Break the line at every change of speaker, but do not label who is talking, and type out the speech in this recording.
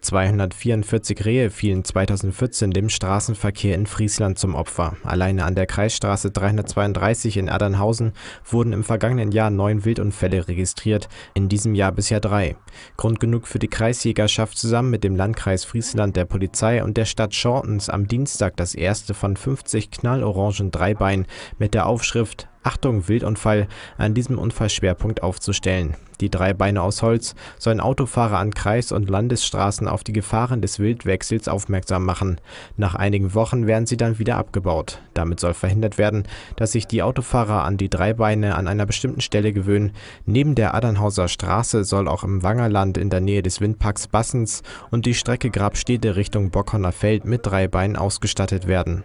244 Rehe fielen 2014 dem Straßenverkehr in Friesland zum Opfer. Alleine an der Kreisstraße 332 in Adernhausen wurden im vergangenen Jahr neun Wildunfälle registriert, in diesem Jahr bisher drei. Grund genug für die Kreisjägerschaft zusammen mit dem Landkreis Friesland, der Polizei und der Stadt Schortens am Dienstag das erste von 50 knallorangen Dreibein mit der Aufschrift Achtung, Wildunfall, an diesem Unfallschwerpunkt aufzustellen. Die drei Beine aus Holz sollen Autofahrer an Kreis- und Landesstraßen auf die Gefahren des Wildwechsels aufmerksam machen. Nach einigen Wochen werden sie dann wieder abgebaut. Damit soll verhindert werden, dass sich die Autofahrer an die Dreibeine an einer bestimmten Stelle gewöhnen. Neben der Adernhauser Straße soll auch im Wangerland in der Nähe des Windparks Bassens und die Strecke Grabstede Richtung Bockhorner Feld mit Dreibeinen ausgestattet werden.